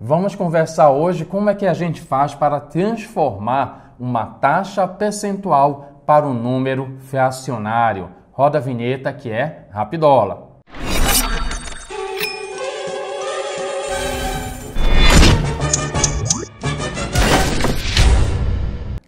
Vamos conversar hoje como é que a gente faz para transformar uma taxa percentual para um número fracionário. Roda a vinheta que é Rapidola.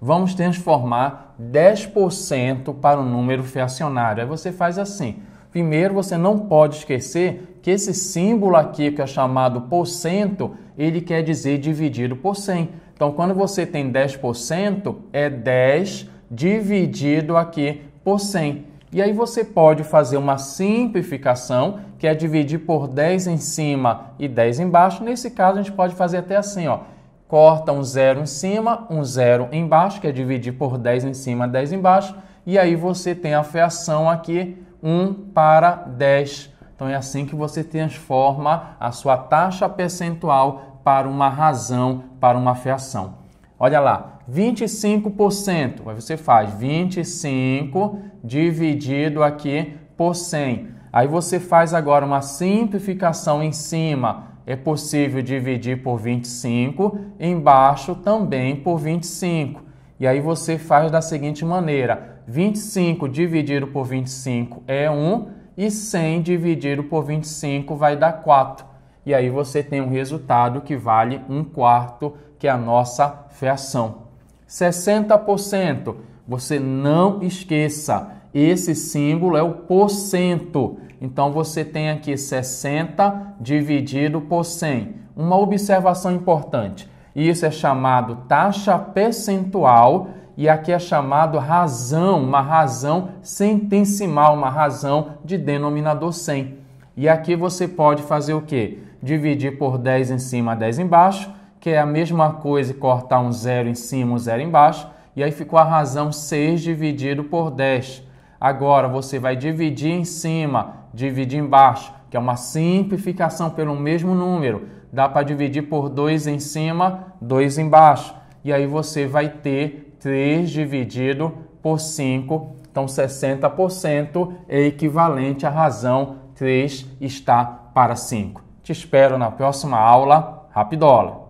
Vamos transformar 10% para um número fracionário. Aí você faz assim: Primeiro, você não pode esquecer que esse símbolo aqui, que é chamado porcento, ele quer dizer dividido por 100. Então, quando você tem 10%, é 10 dividido aqui por 100. E aí você pode fazer uma simplificação, que é dividir por 10 em cima e 10 embaixo. Nesse caso, a gente pode fazer até assim, ó. Corta um zero em cima, um zero embaixo, que é dividir por 10 em cima, 10 embaixo. E aí você tem a fração aqui 1 para 10. Então é assim que você transforma a sua taxa percentual para uma razão, para uma fiação. Olha lá, 25%. Aí você faz 25 dividido aqui por 100. Aí você faz agora uma simplificação em cima. É possível dividir por 25, embaixo também por 25. E aí você faz da seguinte maneira: 25 dividido por 25 é 1 e 100 dividido por 25 vai dar 4. E aí você tem um resultado que vale 1 quarto, que é a nossa fração. 60%. Você não esqueça, esse símbolo é o porcento. Então você tem aqui 60 dividido por 100. Uma observação importante e isso é chamado taxa percentual e aqui é chamado razão, uma razão centesimal, uma razão de denominador 100. E aqui você pode fazer o quê? Dividir por 10 em cima, 10 embaixo, que é a mesma coisa cortar um zero em cima, um zero embaixo, e aí ficou a razão 6 dividido por 10. Agora você vai dividir em cima, dividir embaixo, que é uma simplificação pelo mesmo número. Dá para dividir por 2 em cima, 2 embaixo. E aí você vai ter 3 dividido por 5. Então 60% é equivalente à razão 3 está para 5. Te espero na próxima aula. Rapidola!